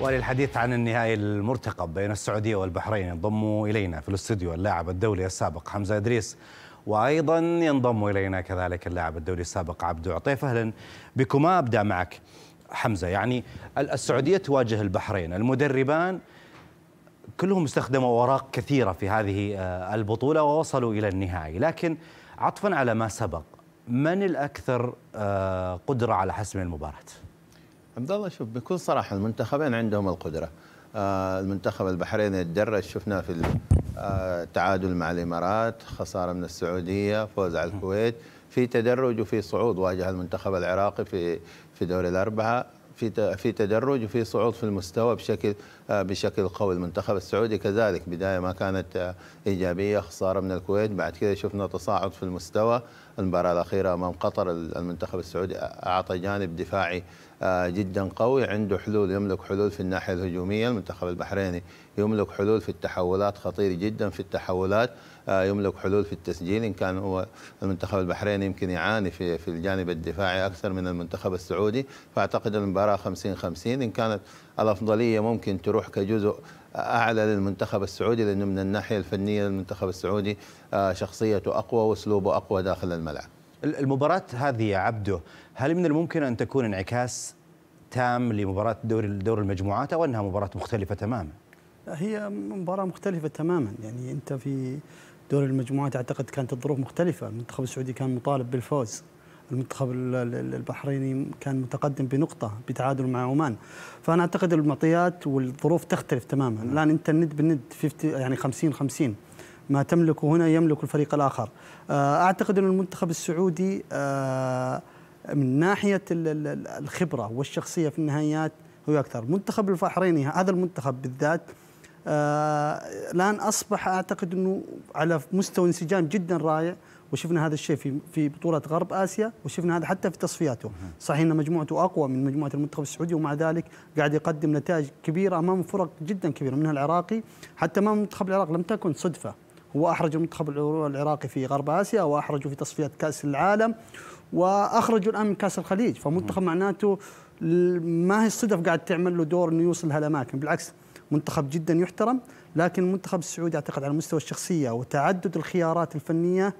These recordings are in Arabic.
وللحديث عن النهائي المرتقب بين السعودية والبحرين ينضم إلينا في الاستوديو اللاعب الدولي السابق حمزة إدريس وأيضا ينضم إلينا كذلك اللاعب الدولي السابق عبدو عطيف أهلا بكما أبدأ معك حمزة يعني السعودية تواجه البحرين المدربان كلهم استخدموا أوراق كثيرة في هذه آه، البطولة ووصلوا إلى النهائي لكن عطفا على ما سبق من الأكثر آه، قدرة على حسم المباراة؟ عبد الله شوف بكل صراحه المنتخبين عندهم القدره آه، المنتخب البحريني تدرج شفناه في التعادل آه، مع الامارات خساره من السعوديه فوز على الكويت في تدرج وفي صعود واجه المنتخب العراقي في في دوري الاربعه في في تدرج وفي صعود في المستوى بشكل آه، بشكل قوي المنتخب السعودي كذلك بدايه ما كانت ايجابيه خساره من الكويت بعد كذا شفنا تصاعد في المستوى المباراه الاخيره امام قطر المنتخب السعودي اعطى جانب دفاعي آه، جدا قوي عنده حلول يملك حلول في الناحية الهجومية المنتخب البحريني يملك حلول في التحولات خطير جدا في التحولات آه، يملك حلول في التسجيل إن كان هو المنتخب البحريني يمكن يعاني في في الجانب الدفاعي أكثر من المنتخب السعودي فأعتقد المباراة 50 50 إن كانت الأفضلية ممكن تروح كجزء اعلى للمنتخب السعودي لانه من الناحيه الفنيه المنتخب السعودي آه، شخصيته اقوى واسلوبه اقوى داخل الملعب. المباراه هذه يا عبده هل من الممكن أن تكون انعكاس تام لمباراة دور دور المجموعات أو أنها مباراة مختلفة تماما؟ هي مباراة مختلفة تماما يعني أنت في دور المجموعات أعتقد كانت الظروف مختلفة المنتخب السعودي كان مطالب بالفوز المنتخب البحريني كان متقدم بنقطة بتعادل مع عمان فأنا أعتقد المعطيات والظروف تختلف تماما نعم. الآن أنت الند بالند 50 يعني 50 50 ما تملكه هنا يملك الفريق الآخر آه، أعتقد أن المنتخب السعودي أه من ناحيه الخبره والشخصيه في النهايات هو اكثر منتخب البحريني هذا المنتخب بالذات آه، الان آه اصبح اعتقد انه على مستوى انسجام جدا رائع وشفنا هذا الشيء في في بطوله غرب اسيا وشفنا هذا حتى في تصفياته صحيح ان مجموعته اقوى من مجموعه المنتخب السعودي ومع ذلك قاعد يقدم نتائج كبيره امام فرق جدا كبيره منها العراقي حتى امام منتخب العراق لم تكن صدفه هو احرج المنتخب العراقي في غرب اسيا واحرجه في تصفيات كاس العالم واخرجوا الان من كاس الخليج فمنتخب معناته ما هي الصدف قاعد تعمل له دور انه يوصل لهالاماكن بالعكس منتخب جدا يحترم لكن المنتخب السعودي اعتقد على مستوى الشخصيه وتعدد الخيارات الفنيه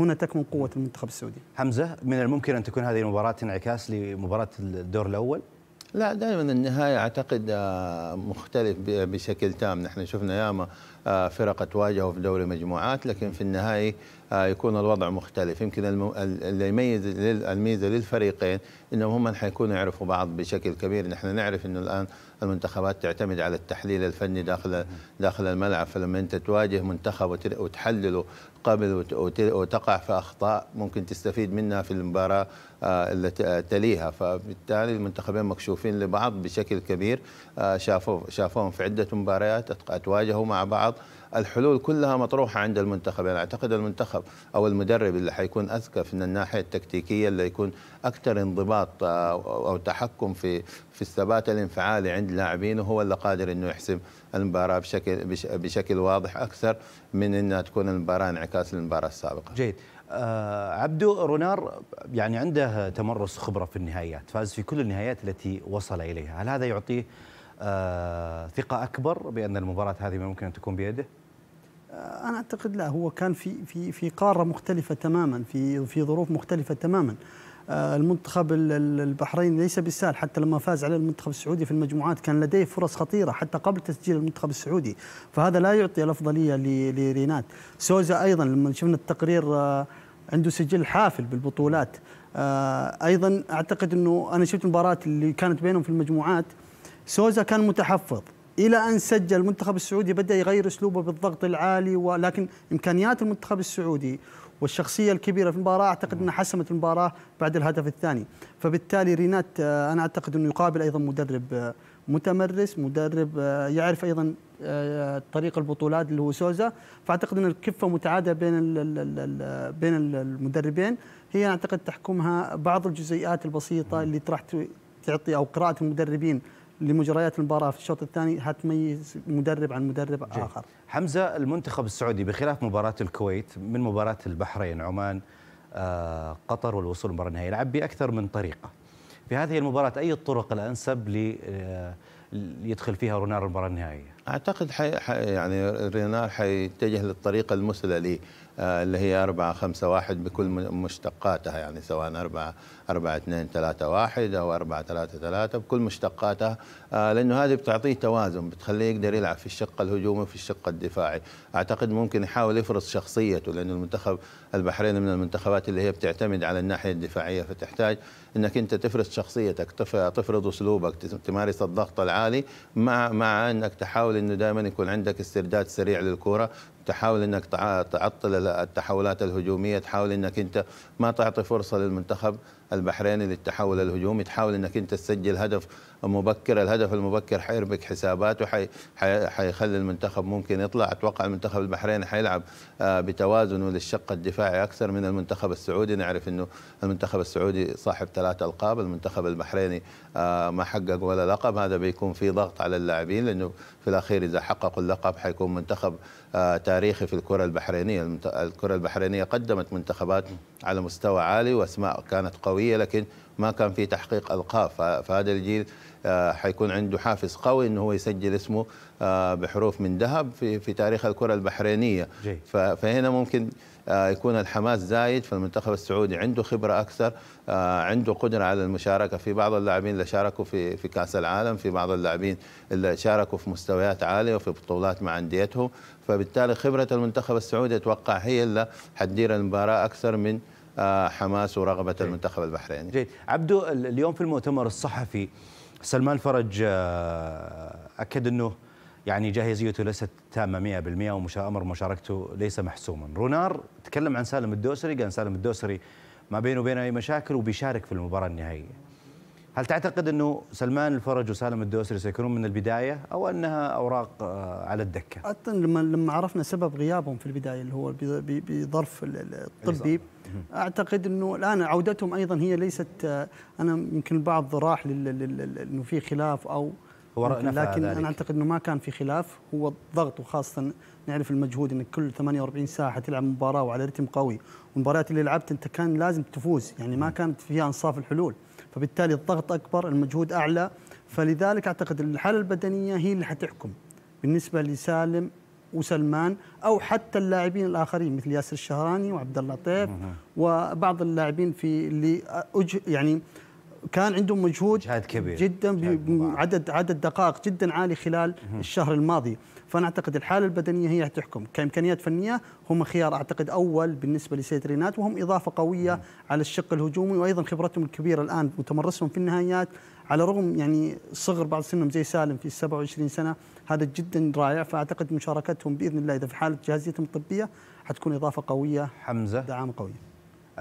هنا تكمن قوه المنتخب السعودي. حمزه من الممكن ان تكون هذه المباراه انعكاس لمباراه الدور الاول؟ لا دائما النهاية أعتقد آه، مختلف بشكل تام نحن شفنا ياما آه، فرق تواجهوا في دوري مجموعات لكن في النهاية آه، يكون الوضع مختلف يمكن اللي يميز الميزة للفريقين أنهم هم حيكونوا يعرفوا بعض بشكل كبير نحن نعرف أنه الآن المنتخبات تعتمد على التحليل الفني داخل داخل الملعب فلما أنت تواجه منتخب وتحلله قبل وتقع في أخطاء ممكن تستفيد منها في المباراة آه، اللي تليها فبالتالي المنتخبين مكشوفين لبعض بشكل كبير آه، شافوهم في عده مباريات اتواجهوا مع بعض الحلول كلها مطروحه عند المنتخب يعني اعتقد المنتخب او المدرب اللي حيكون اذكى في الناحيه التكتيكيه اللي يكون اكثر انضباط آه، او تحكم في في الثبات الانفعالي عند لاعبينه هو اللي قادر انه يحسم المباراه بشكل بشكل واضح اكثر من انها تكون المباراه انعكاس للمباراه السابقه. جيد، آه، عبدو رونار يعني عنده تمرس خبرة في النهايات فاز في كل النهايات التي وصل إليها هل هذا يعطيه آه، ثقة أكبر بأن المباراة هذه ممكن أن تكون بيده؟ آه، انا اعتقد لا هو كان في في في قاره مختلفه تماما في في ظروف مختلفه تماما آه، المنتخب البحريني ليس بالسهل حتى لما فاز على المنتخب السعودي في المجموعات كان لديه فرص خطيره حتى قبل تسجيل المنتخب السعودي فهذا لا يعطي الافضليه لرينات سوزا ايضا لما شفنا التقرير آه، عنده سجل حافل بالبطولات آه، ايضا اعتقد انه انا شفت المباراه اللي كانت بينهم في المجموعات سوزا كان متحفظ الى ان سجل المنتخب السعودي بدا يغير اسلوبه بالضغط العالي ولكن امكانيات المنتخب السعودي والشخصيه الكبيره في المباراه اعتقد نعم. انها حسمت المباراه بعد الهدف الثاني فبالتالي رينات آه، انا اعتقد انه يقابل ايضا مدرب آه، متمرس مدرب آه، يعرف ايضا طريق البطولات اللي هو سوزا فاعتقد ان الكفه متعاده بين بين المدربين هي اعتقد تحكمها بعض الجزيئات البسيطه نعم. اللي راح تعطي او قراءه المدربين لمجريات المباراه في الشوط الثاني هتميز مدرب عن مدرب جي. اخر حمزه المنتخب السعودي بخلاف مباراه الكويت من مباراه البحرين عمان آه قطر والوصول للمباراه النهائيه لعب باكثر من طريقه في هذه المباراه اي الطرق الانسب ل آه يدخل فيها رونار المباراة النهائية؟ أعتقد حي... حي... يعني رينار حيتجه للطريقة المثلى لي آه، اللي هي 4 5 1 بكل مشتقاتها يعني سواء 4 4 2 3 1 او 4 3 3 بكل مشتقاتها آه، لانه هذه بتعطيه توازن بتخليه يقدر يلعب في الشق الهجومي وفي الشق الدفاعي اعتقد ممكن يحاول يفرض شخصيته لانه المنتخب البحريني من المنتخبات اللي هي بتعتمد على الناحيه الدفاعيه فتحتاج انك انت تفرض شخصيتك تفرض اسلوبك تمارس الضغط العالي مع مع انك تحاول انه دائما يكون عندك استرداد سريع للكره تحاول انك تعطل التحولات الهجوميه تحاول انك انت ما تعطي فرصه للمنتخب البحريني للتحول الهجومي تحاول انك انت تسجل هدف مبكر الهدف المبكر حيربك حساباته حي... حي... حيخلي المنتخب ممكن يطلع اتوقع المنتخب البحريني حيلعب آه، بتوازن للشق الدفاعي اكثر من المنتخب السعودي نعرف انه المنتخب السعودي صاحب ثلاث القاب المنتخب البحريني آه، ما حقق ولا لقب هذا بيكون في ضغط على اللاعبين لانه في الاخير اذا حققوا اللقب حيكون منتخب آه، تاريخي في الكره البحرينيه الكره البحرينيه قدمت منتخبات على مستوى عالي واسماء كانت قويه لكن ما كان في تحقيق القاب فهذا الجيل آه، حيكون عنده حافز قوي انه هو يسجل اسمه بحروف من ذهب في في تاريخ الكره البحرينيه فهنا ممكن آه، يكون الحماس زايد فالمنتخب السعودي عنده خبره اكثر آه، عنده قدره على المشاركه في بعض اللاعبين اللي شاركوا في في كاس العالم في بعض اللاعبين اللي شاركوا في مستويات عاليه وفي بطولات مع انديتهم فبالتالي خبره المنتخب السعودي اتوقع هي اللي حتدير المباراه اكثر من آه، حماس ورغبه جيد. المنتخب البحريني. جيد، عبدو اليوم في المؤتمر الصحفي سلمان فرج اكد انه يعني جاهزيته ليست تامة 100% وأمر مشاركته ليس محسوما رونار تكلم عن سالم الدوسري قال سالم الدوسري ما بينه وبينه أي مشاكل وبيشارك في المباراة النهائية هل تعتقد أنه سلمان الفرج وسالم الدوسري سيكونون من البداية أو أنها أوراق آه، على الدكة لما لما عرفنا سبب غيابهم في البداية اللي هو بظرف الطبي اعتقد انه الان عودتهم ايضا هي ليست آه، انا يمكن البعض راح انه في خلاف او هو لكن, لكن ذلك. انا اعتقد انه ما كان في خلاف هو الضغط وخاصه نعرف المجهود انك كل 48 ساعه تلعب مباراه وعلى رتم قوي والمباريات اللي لعبت انت كان لازم تفوز يعني ما كانت فيها انصاف الحلول فبالتالي الضغط اكبر المجهود اعلى فلذلك اعتقد الحاله البدنيه هي اللي حتحكم بالنسبه لسالم وسلمان او حتى اللاعبين الاخرين مثل ياسر الشهراني وعبد الله طيف وبعض اللاعبين في اللي يعني كان عندهم مجهود جهاد كبير جدا بعدد عدد دقائق جدا عالي خلال الشهر الماضي فانا اعتقد الحاله البدنيه هي تحكم كامكانيات فنيه هم خيار اعتقد اول بالنسبه لسيد رينات وهم اضافه قويه مم. على الشق الهجومي وايضا خبرتهم الكبيره الان وتمرسهم في النهايات على الرغم يعني صغر بعض سنهم زي سالم في 27 سنه هذا جدا رائع فاعتقد مشاركتهم باذن الله اذا في حاله جاهزيتهم الطبيه حتكون اضافه قويه حمزه دعم قوي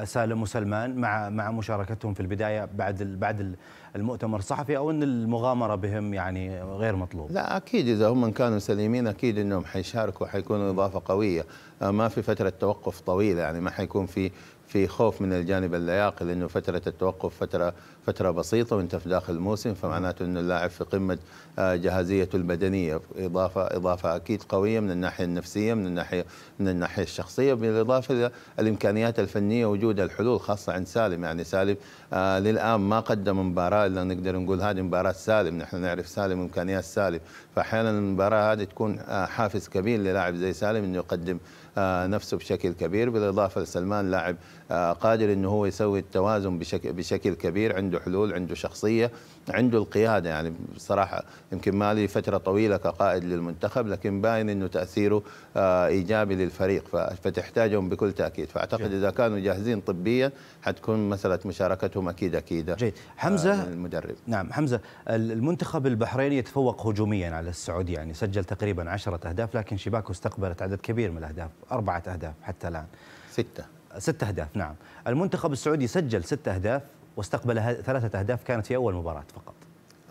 سالم وسلمان مع مع مشاركتهم في البدايه بعد بعد المؤتمر الصحفي او ان المغامره بهم يعني غير مطلوب لا اكيد اذا هم كانوا سليمين اكيد انهم حيشاركوا حيكونوا اضافه قويه آه، ما في فتره توقف طويله يعني ما حيكون في في خوف من الجانب اللياقي لانه فتره التوقف فتره فتره بسيطه وانت في داخل الموسم فمعناته انه اللاعب في قمه آه، جاهزيته البدنيه اضافه اضافه اكيد قويه من الناحيه النفسيه من الناحيه من الناحيه الشخصيه بالاضافه الى الامكانيات الفنيه وجود الحلول خاصه عند سالم يعني سالم آه، للان ما قدم مباراه الا نقدر نقول هذه مباراه سالم نحن نعرف سالم امكانيات سالم فاحيانا المباراه هذه تكون آه، حافز كبير للاعب زي سالم انه يقدم آه، نفسه بشكل كبير بالاضافه لسلمان لاعب آه، قادر انه هو يسوي التوازن بشكل بشكل كبير عنده حلول عنده شخصيه عنده القياده يعني بصراحه يمكن ما لي فتره طويله كقائد للمنتخب لكن باين انه تاثيره آه، ايجابي للفريق فتحتاجهم بكل تاكيد فاعتقد جيد. اذا كانوا جاهزين طبيا حتكون مساله مشاركتهم اكيد اكيد جيد حمزه المدرب نعم حمزه المنتخب البحريني يتفوق هجوميا على السعوديه يعني سجل تقريبا 10 اهداف لكن شباكه استقبلت عدد كبير من الاهداف أربعة أهداف حتى الآن ستة ستة أهداف نعم المنتخب السعودي سجل ستة أهداف واستقبل ثلاثة أهداف كانت في أول مباراة فقط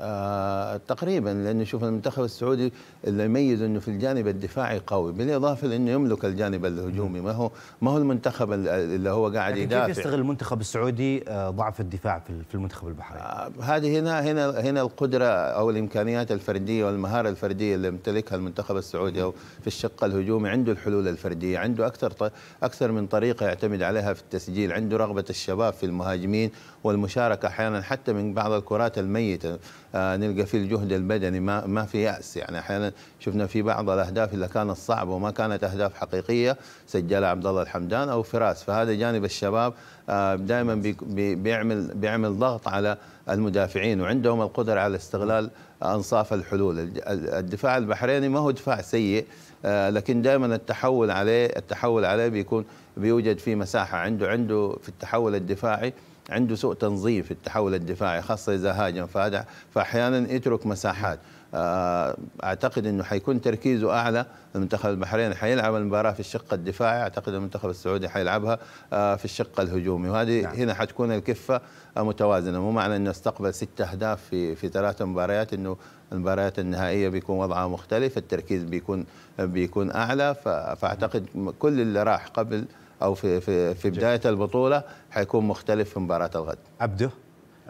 آه تقريبا لانه شوف المنتخب السعودي اللي يميز انه في الجانب الدفاعي قوي بالاضافه لانه يملك الجانب الهجومي ما هو ما هو المنتخب اللي هو قاعد يدافع كيف يستغل المنتخب السعودي آه، ضعف الدفاع في المنتخب البحريني آه هذه هنا هنا هنا القدره او الامكانيات الفرديه والمهاره الفرديه اللي يمتلكها المنتخب السعودي او في الشق الهجومي عنده الحلول الفرديه عنده اكثر اكثر من طريقه يعتمد عليها في التسجيل عنده رغبه الشباب في المهاجمين والمشاركه احيانا حتى من بعض الكرات الميته آه، نلقى فيه الجهد البدني ما ما في ياس يعني احيانا شفنا في بعض الاهداف اللي كانت صعبه وما كانت اهداف حقيقيه سجلها عبد الله الحمدان او فراس فهذا جانب الشباب آه، دائما بيعمل بيعمل ضغط على المدافعين وعندهم القدره على استغلال انصاف الحلول الدفاع البحريني ما هو دفاع سيء آه، لكن دائما التحول عليه التحول عليه بيكون بيوجد في مساحه عنده عنده في التحول الدفاعي عنده سوء تنظيم في التحول الدفاعي خاصه اذا هاجم فهذا فاحيانا يترك مساحات آه، اعتقد انه حيكون تركيزه اعلى المنتخب البحريني حيلعب المباراه في الشق الدفاعي اعتقد المنتخب السعودي حيلعبها آه، في الشق الهجومي وهذه نعم. هنا حتكون الكفه متوازنه مو معنى انه استقبل ست اهداف في في ثلاث مباريات انه المباريات النهائيه بيكون وضعها مختلف التركيز بيكون بيكون اعلى فاعتقد كل اللي راح قبل او في في في بدايه البطوله حيكون مختلف في مباراه الغد عبده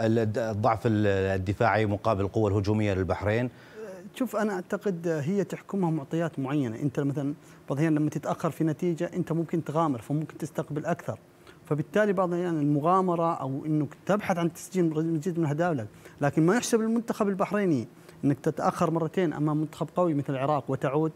الضعف الدفاعي مقابل القوه الهجوميه للبحرين شوف انا اعتقد هي تحكمها معطيات معينه انت مثلا بعض لما تتاخر في نتيجه انت ممكن تغامر فممكن تستقبل اكثر فبالتالي بعض الاحيان يعني المغامره او انك تبحث عن تسجيل مزيد من اهداف لك لكن ما يحسب المنتخب البحريني انك تتاخر مرتين امام منتخب قوي مثل العراق وتعود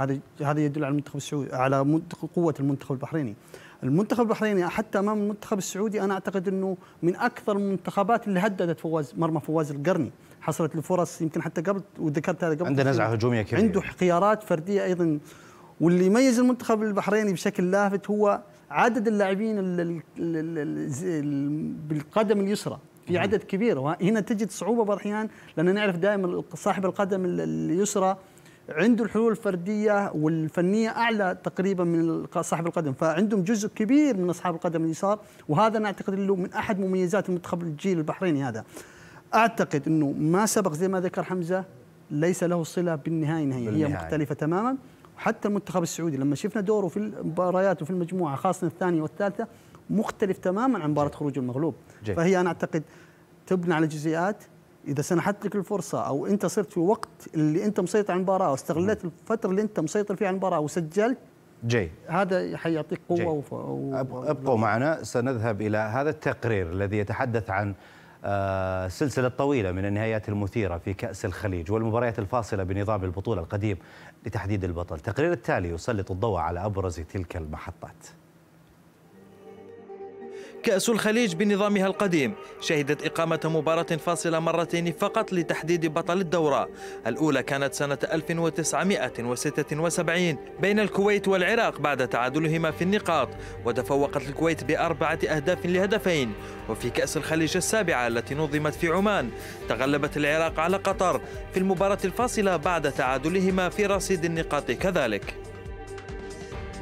هذا هذا يدل على المنتخب السعودي على قوه المنتخب البحريني المنتخب البحريني حتى امام المنتخب السعودي انا اعتقد انه من اكثر المنتخبات اللي هددت فواز مرمى فواز القرني حصلت له فرص يمكن حتى قبل وذكرت هذا قبل عنده نزعه هجوميه كبيره عنده خيارات فرديه ايضا واللي يميز المنتخب البحريني بشكل لافت هو عدد اللاعبين بالقدم اليسرى في عدد كبير وهنا تجد صعوبه بعض الاحيان لان نعرف دائما صاحب القدم اليسرى عنده الحلول الفرديه والفنيه اعلى تقريبا من صاحب القدم فعندهم جزء كبير من اصحاب القدم اليسار وهذا نعتقد انه من احد مميزات المنتخب الجيل البحريني هذا اعتقد انه ما سبق زي ما ذكر حمزه ليس له صله بالنهايه نهائيا هي مختلفه تماما حتى المنتخب السعودي لما شفنا دوره في المباريات وفي المجموعه خاصه الثانيه والثالثه مختلف تماما عن مباراه خروج المغلوب جي. فهي انا اعتقد تبنى على جزئيات اذا سنحت لك الفرصه او انت صرت في وقت اللي انت مسيطر على المباراه واستغلت الفتره اللي انت مسيطر فيها على المباراه وسجلت جي هذا حيعطيك قوه جي. و... و... ابقوا معنا سنذهب الى هذا التقرير الذي يتحدث عن السلسلة آه، الطويلة من النهايات المثيرة في كأس الخليج والمباريات الفاصلة بنظام البطولة القديم لتحديد البطل التقرير التالي يسلط الضوء على أبرز تلك المحطات كأس الخليج بنظامها القديم شهدت إقامة مباراة فاصلة مرتين فقط لتحديد بطل الدورة الأولى كانت سنة 1976 بين الكويت والعراق بعد تعادلهما في النقاط وتفوقت الكويت بأربعة أهداف لهدفين وفي كأس الخليج السابعة التي نظمت في عمان تغلبت العراق على قطر في المباراة الفاصلة بعد تعادلهما في رصيد النقاط كذلك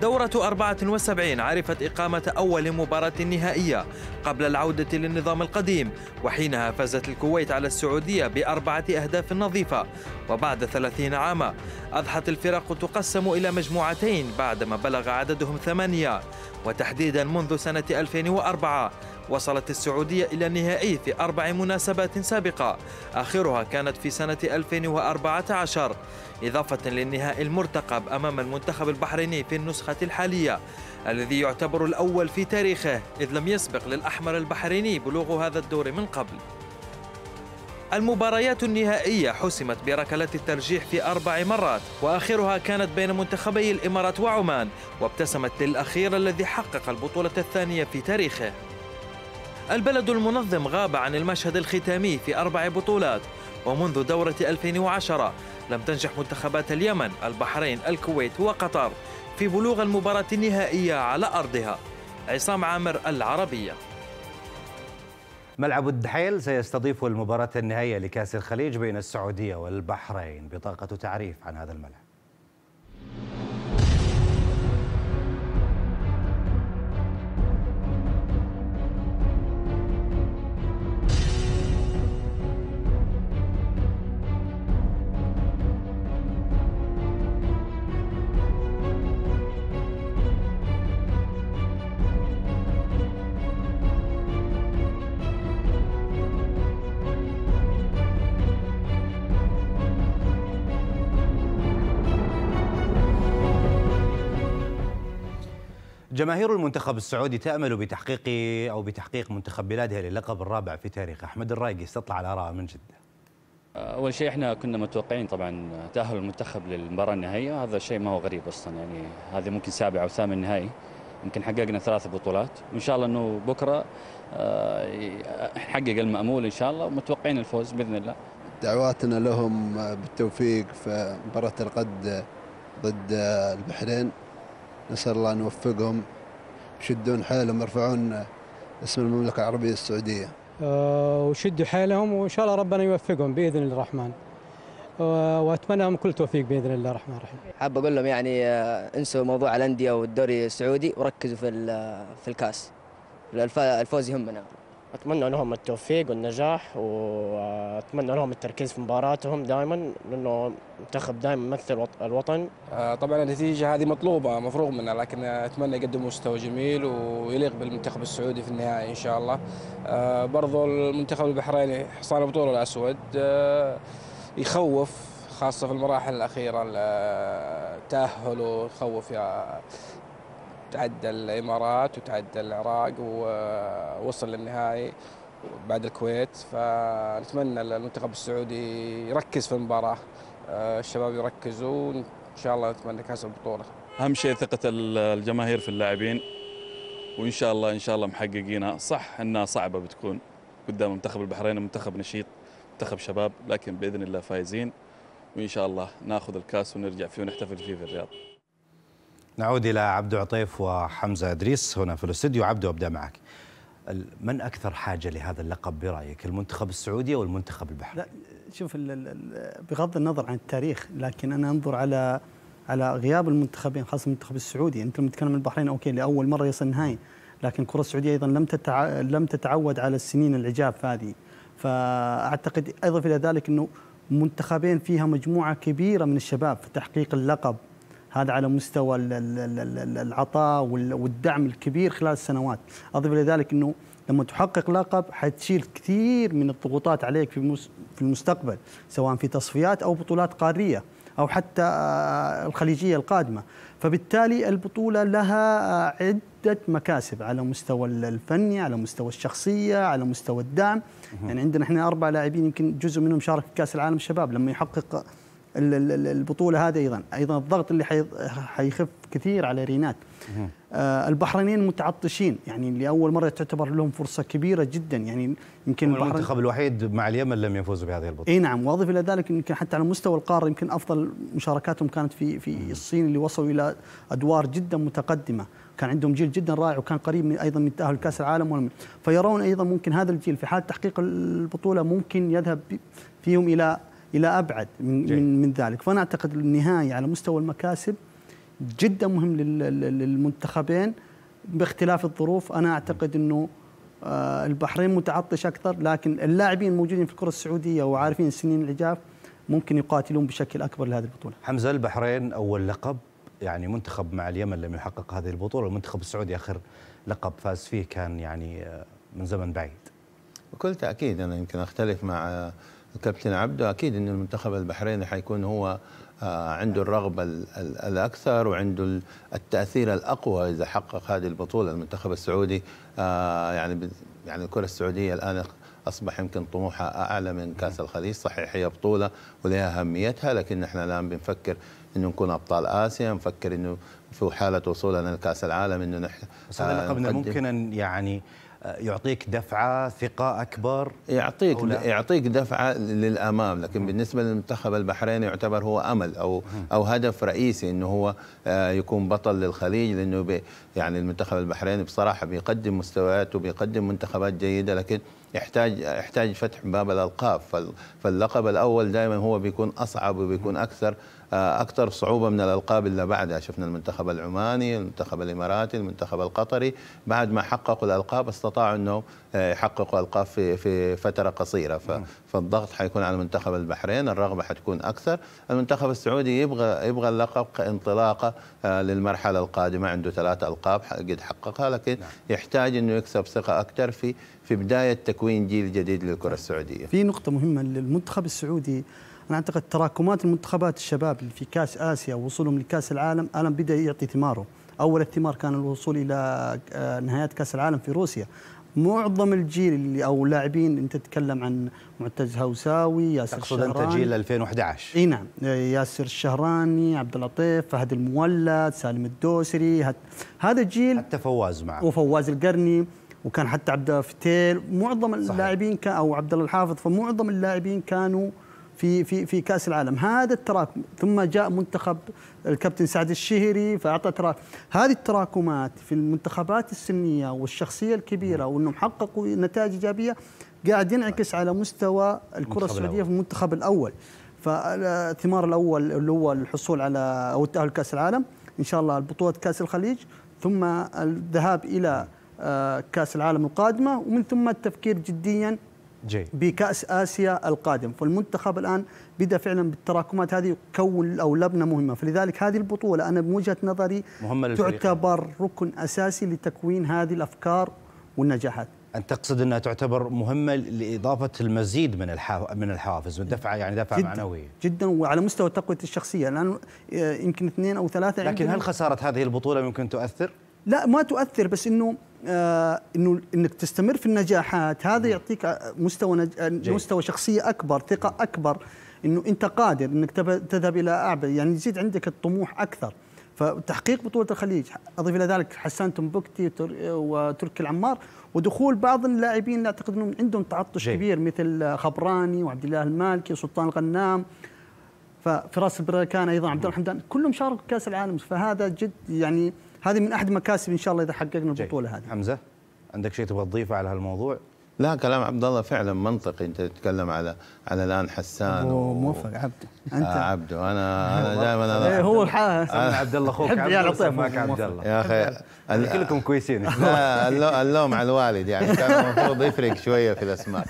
دورة 74 عرفت إقامة أول مباراة نهائية قبل العودة للنظام القديم وحينها فازت الكويت على السعودية بأربعة أهداف نظيفة وبعد 30 عاما أضحت الفرق تقسم إلى مجموعتين بعدما بلغ عددهم ثمانية وتحديدا منذ سنة 2004 وصلت السعودية إلى النهائي في أربع مناسبات سابقة آخرها كانت في سنة 2014 إضافة للنهائي المرتقب أمام المنتخب البحريني في النسخة الحالية الذي يعتبر الأول في تاريخه إذ لم يسبق للأحمر البحريني بلوغ هذا الدور من قبل المباريات النهائية حسمت بركلات الترجيح في أربع مرات وآخرها كانت بين منتخبي الإمارات وعمان وابتسمت للأخير الذي حقق البطولة الثانية في تاريخه البلد المنظم غاب عن المشهد الختامي في أربع بطولات ومنذ دورة 2010 لم تنجح منتخبات اليمن، البحرين، الكويت وقطر في بلوغ المباراة النهائية على أرضها. عصام عامر العربية ملعب الدحيل سيستضيف المباراة النهائية لكأس الخليج بين السعودية والبحرين بطاقة تعريف عن هذا الملعب جماهير المنتخب السعودي تأمل بتحقيق أو بتحقيق منتخب بلادها للقب الرابع في تاريخ أحمد الرايقي استطلع الآراء من جدة آه، أول شيء احنا كنا متوقعين طبعا تأهل المنتخب للمباراة النهائية هذا شيء ما هو غريب أصلا يعني هذا ممكن سابع أو ثامن نهائي يمكن حققنا ثلاث بطولات وإن شاء الله أنه بكرة نحقق آه، المأمول إن شاء الله ومتوقعين الفوز بإذن الله دعواتنا لهم بالتوفيق في مباراة القد ضد البحرين نسأل الله أن يوفقهم يشدون حيلهم يرفعون اسم المملكة العربية السعودية آه، وشدوا حيلهم وإن شاء الله ربنا يوفقهم بإذن الرحمن آه، واتمنى لهم كل توفيق باذن الله الرحمن الرحيم. حاب اقول لهم يعني آه، انسوا موضوع الانديه والدوري السعودي وركزوا في في الكاس. الفوز يهمنا. اتمنى لهم التوفيق والنجاح واتمنى لهم التركيز في مباراتهم دائما لانه منتخب دائما يمثل الوطن آه، طبعا النتيجه هذه مطلوبه مفروغ منها لكن اتمنى يقدم مستوى جميل ويليق بالمنتخب السعودي في النهائي ان شاء الله آه، برضو المنتخب البحريني حصان البطوله الاسود آه، يخوف خاصة في المراحل الأخيرة تأهله يخوف يا تعدى الامارات وتعدى العراق ووصل للنهائي بعد الكويت فنتمنى المنتخب السعودي يركز في المباراه آه، الشباب يركزوا وان شاء الله نتمنى كاس البطوله اهم شيء ثقه الجماهير في اللاعبين وان شاء الله ان شاء الله محققينها صح انها صعبه بتكون قدام منتخب البحرين منتخب نشيط منتخب شباب لكن باذن الله فايزين وان شاء الله ناخذ الكاس ونرجع فيه ونحتفل فيه في الرياض نعود إلى عبد عطيف وحمزة إدريس هنا في الاستديو عبد أبدأ معك من أكثر حاجة لهذا اللقب برأيك المنتخب السعودي أو المنتخب البحرين لا شوف بغض النظر عن التاريخ لكن أنا أنظر على على غياب المنتخبين خاصة المنتخب السعودي أنت لما تتكلم عن البحرين أوكي لأول مرة يصل النهائي لكن الكرة السعودية أيضا لم تتع... لم تتعود على السنين العجاف هذه فأعتقد أضف إلى ذلك أنه منتخبين فيها مجموعة كبيرة من الشباب في تحقيق اللقب هذا على مستوى العطاء والدعم الكبير خلال السنوات اضف الى ذلك انه لما تحقق لقب حتشيل كثير من الضغوطات عليك في في المستقبل سواء في تصفيات او بطولات قاريه او حتى آه، الخليجيه القادمه فبالتالي البطوله لها آه، عده مكاسب على مستوى الفني على مستوى الشخصيه على مستوى الدعم يعني عندنا احنا اربع لاعبين يمكن جزء منهم شارك في كاس العالم الشباب لما يحقق البطوله هذه ايضا ايضا الضغط اللي حيخف كثير على رينات آه، البحرينيين متعطشين يعني لاول مره تعتبر لهم فرصه كبيره جدا يعني يمكن المنتخب الوحيد مع اليمن لم يفوز بهذه البطوله اي نعم واضف الى ذلك يمكن حتى على مستوى القاره يمكن افضل مشاركاتهم كانت في في مم. الصين اللي وصلوا الى ادوار جدا متقدمه كان عندهم جيل جدا رائع وكان قريب من ايضا من تاهل كاس العالم ولم فيرون ايضا ممكن هذا الجيل في حال تحقيق البطوله ممكن يذهب فيهم الى الى ابعد من من, من ذلك فانا اعتقد النهائي على مستوى المكاسب جدا مهم للمنتخبين باختلاف الظروف انا اعتقد انه آه، البحرين متعطش اكثر لكن اللاعبين الموجودين في الكره السعوديه وعارفين السنين العجاف ممكن يقاتلون بشكل اكبر لهذه البطوله. حمزه البحرين اول لقب يعني منتخب مع اليمن لم يحقق هذه البطوله، المنتخب السعودي اخر لقب فاز فيه كان يعني آه، من زمن بعيد. بكل تاكيد انا يمكن اختلف مع آه، كابتن عبده اكيد ان المنتخب البحريني حيكون هو آه، عنده الرغبه الاكثر وعنده التاثير الاقوى اذا حقق هذه البطوله المنتخب السعودي آه، يعني يعني الكره السعوديه الان اصبح يمكن طموحها اعلى من كاس الخليج صحيح هي بطوله ولها اهميتها لكن احنا الان بنفكر انه نكون ابطال اسيا نفكر انه في حاله وصولنا لكاس العالم انه نحن بس هذا آه، ممكن ان يعني يعطيك دفعه ثقه اكبر يعطيك يعطيك دفعه للامام لكن بالنسبه للمنتخب البحريني يعتبر هو امل او او هدف رئيسي انه هو آه، يكون بطل للخليج لانه يعني المنتخب البحريني بصراحه بيقدم مستويات وبيقدم منتخبات جيده لكن يحتاج يحتاج فتح باب الالقاب فاللقب الاول دائما هو بيكون اصعب وبيكون اكثر آه، اكثر صعوبه من الالقاب اللي بعدها شفنا المنتخب العماني، المنتخب الاماراتي، المنتخب القطري، بعد ما حققوا الالقاب استطاعوا انه آه، يحققوا القاب في في فتره قصيره، فالضغط حيكون على منتخب البحرين، الرغبه حتكون اكثر، المنتخب السعودي يبغى يبغى اللقب انطلاقه آه، للمرحله القادمه، عنده ثلاث القاب قد حققها لكن نعم. يحتاج انه يكسب ثقه اكثر في في بدايه تكوين جيل جديد للكره نعم. السعوديه. في نقطه مهمه للمنتخب السعودي انا اعتقد تراكمات المنتخبات الشباب اللي في كاس اسيا ووصولهم لكاس العالم الان بدا يعطي ثماره اول الثمار كان الوصول الى آه، نهايات كاس العالم في روسيا معظم الجيل اللي او اللاعبين انت تتكلم عن معتز هوساوي ياسر تقصد انت جيل 2011 اي نعم آه، ياسر الشهراني عبد اللطيف فهد المولد سالم الدوسري هت... هذا جيل حتى فواز معه وفواز القرني وكان حتى عبد فتيل معظم اللاعبين كان او عبد الله الحافظ فمعظم اللاعبين كانوا في في في كاس العالم هذا التراكم ثم جاء منتخب الكابتن سعد الشهري فاعطى تراكم هذه التراكمات في المنتخبات السنيه والشخصيه الكبيره نعم. وانهم حققوا نتائج ايجابيه قاعد ينعكس على مستوى الكره السعوديه في المنتخب الاول فالثمار الاول اللي هو الحصول على او التاهل كاس العالم ان شاء الله البطوله كاس الخليج ثم الذهاب الى آه، كاس العالم القادمه ومن ثم التفكير جديا جي. بكاس اسيا القادم فالمنتخب الان بدا فعلا بالتراكمات هذه يكون او لبنه مهمه فلذلك هذه البطوله انا بوجهة نظري مهمة تعتبر ركن اساسي لتكوين هذه الافكار والنجاحات أن تقصد أنها تعتبر مهمة لإضافة المزيد من من الحوافز والدفعة يعني دفعة جداً معنوية جدا وعلى مستوى تقوية الشخصية الآن آه، يمكن اثنين أو ثلاثة لكن هل خسارة هذه البطولة ممكن تؤثر؟ لا ما تؤثر بس أنه آه، انه انك تستمر في النجاحات هذا يعطيك مستوى نج... آه، مستوى شخصيه اكبر ثقه اكبر انه انت قادر انك تذهب الى اعلى يعني يزيد عندك الطموح اكثر فتحقيق بطوله الخليج اضيف الى ذلك حسان تنبكتي وتركي العمار ودخول بعض اللاعبين لا اعتقد انهم عندهم تعطش جي. كبير مثل خبراني وعبد الله المالكي وسلطان الغنام ففراس البركان ايضا عبد الله الحمدان كلهم شاركوا كاس العالم فهذا جد يعني هذه من احد مكاسب ان شاء الله اذا حققنا البطوله هذه حمزه عندك شيء تبغى تضيفه على هالموضوع لا كلام عبد الله فعلا منطقي انت تتكلم على على الان حسان موفق عبده آه، انت آه عبده أيوة، انا انا دائما انا إيه، هو انا عبد الله اخوك عبد الله عبد الله يا اخي يعني كلكم كويسين لا اللوم على الوالد يعني كان المفروض يفرق شويه في الاسماء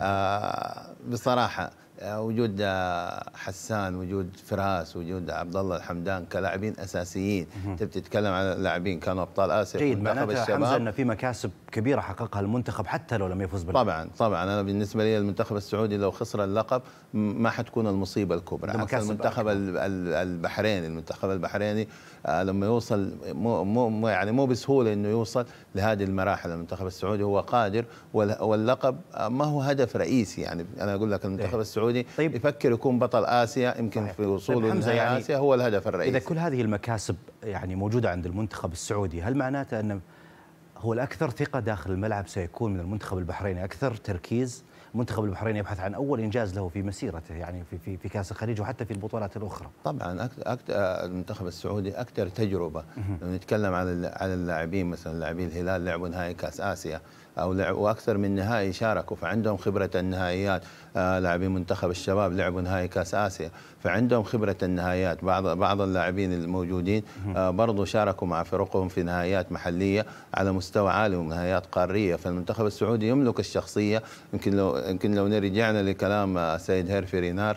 آه بصراحه آه، وجود آه، حسان وجود فراس وجود عبد الله الحمدان كلاعبين اساسيين انت بتتكلم عن لاعبين كانوا ابطال اسيا جيد معناته حمزه انه في مكاسب كبيره حققها المنتخب حتى لو لم يفز باللقب طبعا طبعا انا بالنسبه لي المنتخب السعودي لو خسر اللقب ما حتكون المصيبه الكبرى عكس المنتخب البحريني المنتخب البحريني آه، لما يوصل مو, مو يعني مو بسهوله انه يوصل لهذه المراحل المنتخب السعودي هو قادر واللقب آه، ما هو هدف رئيسي يعني انا اقول لك المنتخب إيه. السعودي طيب يفكر يكون بطل اسيا يمكن في وصوله طيب، لنهائي يعني اسيا هو الهدف الرئيسي اذا كل هذه المكاسب يعني موجوده عند المنتخب السعودي هل معناته ان هو الاكثر ثقه داخل الملعب سيكون من المنتخب البحريني اكثر تركيز منتخب البحرين يبحث عن أول إنجاز له في مسيرته يعني في في, في كأس الخليج وحتى في البطولات الأخرى طبعا أكتر أكتر المنتخب السعودي أكثر تجربة نتكلم على على اللاعبين مثلا لاعبين الهلال لعبوا نهائي كأس آسيا او واكثر من نهائي شاركوا فعندهم خبره النهائيات آه، لاعبين منتخب الشباب لعبوا نهائي كاس اسيا فعندهم خبره النهائيات بعض بعض اللاعبين الموجودين آه، برضو شاركوا مع فرقهم في نهائيات محليه على مستوى عالي ونهائيات قاريه فالمنتخب السعودي يملك الشخصيه يمكن لو يمكن لو رجعنا لكلام آه، السيد هيرفي رينار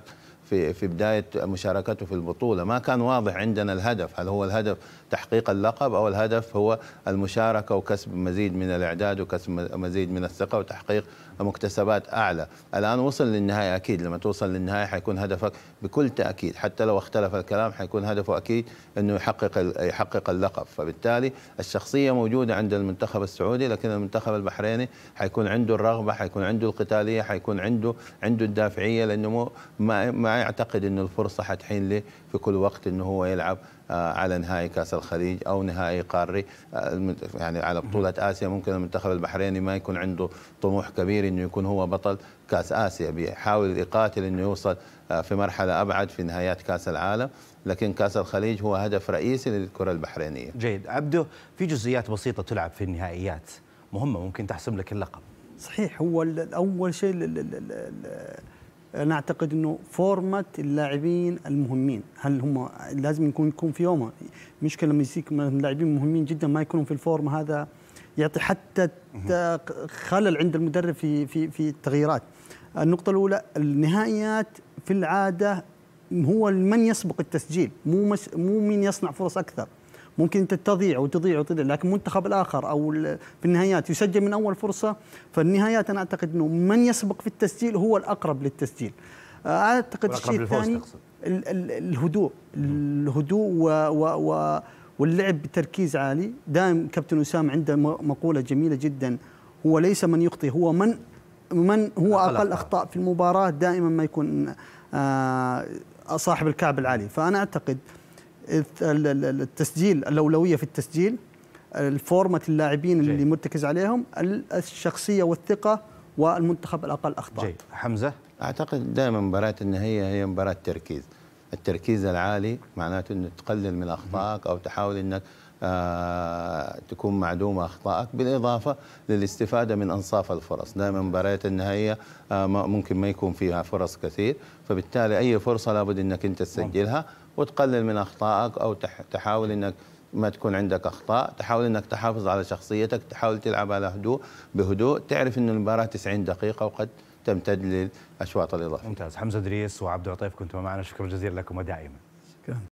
في في بدايه مشاركته في البطوله ما كان واضح عندنا الهدف هل هو الهدف تحقيق اللقب أو الهدف هو المشاركة وكسب مزيد من الإعداد وكسب مزيد من الثقة وتحقيق مكتسبات أعلى الآن وصل للنهاية أكيد لما توصل للنهاية حيكون هدفك بكل تأكيد حتى لو اختلف الكلام حيكون هدفه أكيد أنه يحقق يحقق اللقب فبالتالي الشخصية موجودة عند المنتخب السعودي لكن المنتخب البحريني حيكون عنده الرغبة حيكون عنده القتالية حيكون عنده عنده الدافعية لأنه ما ما يعتقد أنه الفرصة حتحين له في كل وقت أنه هو يلعب آه، على نهائي كاس الخليج او نهائي قاري آه، يعني على بطوله اسيا ممكن المنتخب البحريني ما يكون عنده طموح كبير انه يكون هو بطل كاس اسيا بيحاول يقاتل انه يوصل آه، في مرحله ابعد في نهايات كاس العالم لكن كاس الخليج هو هدف رئيسي للكره البحرينيه جيد عبده في جزئيات بسيطه تلعب في النهائيات مهمه ممكن تحسم لك اللقب صحيح هو اول شيء انا اعتقد انه فورمه اللاعبين المهمين هل هم لازم يكون يكون في يومه مشكله لما يجيك اللاعبين مهمين جدا ما يكونوا في الفورم هذا يعطي حتى خلل عند المدرب في في في التغييرات النقطه الاولى النهائيات في العاده هو من يسبق التسجيل مو مس مو مين يصنع فرص اكثر ممكن انت تضيع وتضيع وتضيع لكن المنتخب الاخر او في النهايات يسجل من اول فرصه فالنهايات انا اعتقد انه من يسبق في التسجيل هو الاقرب للتسجيل آه، اعتقد الشيء الثاني الهدوء الهدوء و, و, و واللعب بتركيز عالي دائم كابتن وسام عنده مقوله جميله جدا هو ليس من يخطي هو من من هو اقل اخطاء في المباراه دائما ما يكون آه، صاحب الكعب العالي فانا اعتقد التسجيل الاولويه في التسجيل الفورمه اللاعبين جي. اللي مرتكز عليهم الشخصيه والثقه والمنتخب الاقل اخطاء جي. حمزه اعتقد دائما مباراه النهائيه هي مباراه تركيز التركيز العالي معناته انه تقلل من اخطائك او تحاول انك آه، تكون معدومة أخطائك بالإضافة للاستفادة من أنصاف الفرص دائما مباريات النهائية ممكن ما يكون فيها فرص كثير فبالتالي أي فرصة لابد أنك أنت تسجلها وتقلل من اخطائك او تحاول انك ما تكون عندك اخطاء تحاول انك تحافظ على شخصيتك تحاول تلعب على هدوء بهدوء تعرف انه المباراه 90 دقيقه وقد تمتد للاشواط الاضافيه ممتاز حمزه ادريس وعبد العطيف كنتم معنا شكرا جزيلا لكم ودائما